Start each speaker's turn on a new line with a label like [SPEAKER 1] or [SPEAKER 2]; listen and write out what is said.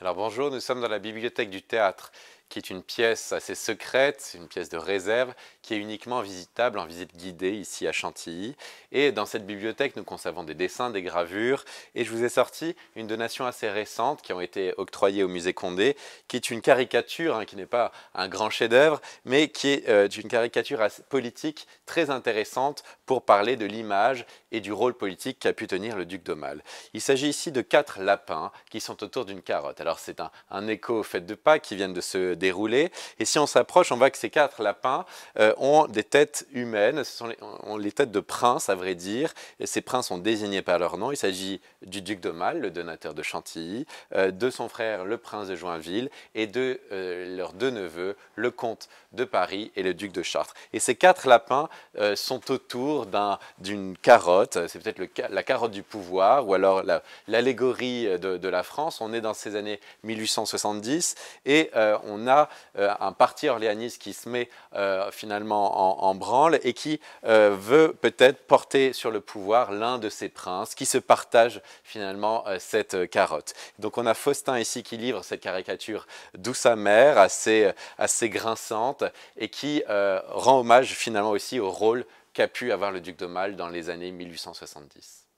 [SPEAKER 1] Alors bonjour, nous sommes dans la bibliothèque du théâtre qui est une pièce assez secrète, une pièce de réserve, qui est uniquement visitable en visite guidée ici à Chantilly. Et dans cette bibliothèque, nous conservons des dessins, des gravures, et je vous ai sorti une donation assez récente qui ont été octroyées au musée Condé, qui est une caricature, hein, qui n'est pas un grand chef-d'œuvre, mais qui est euh, une caricature politique très intéressante pour parler de l'image et du rôle politique qu'a pu tenir le duc d'Aumale. Il s'agit ici de quatre lapins qui sont autour d'une carotte. Alors c'est un, écho aux fait de pas qui viennent de ce déroulé. Et si on s'approche, on voit que ces quatre lapins euh, ont des têtes humaines, ce sont les, les têtes de princes, à vrai dire. Et ces princes sont désignés par leur nom. Il s'agit du duc de d'Aumale, le donateur de Chantilly, euh, de son frère, le prince de Joinville, et de euh, leurs deux neveux, le comte de Paris et le duc de Chartres. Et ces quatre lapins sont autour d'une carotte, c'est peut-être la carotte du pouvoir, ou alors l'allégorie de la France. On est dans ces années 1870 et on a euh, un parti orléaniste qui se met euh, finalement en, branle et qui euh, veut peut-être porter sur le pouvoir l'un de ses princes qui se partage finalement cette carotte. Donc on a Faustin ici qui livre cette caricature douce amère, assez, assez grinçante et qui rend hommage finalement aussi au rôle qu'a pu avoir le duc d'Aumale dans les années 1870.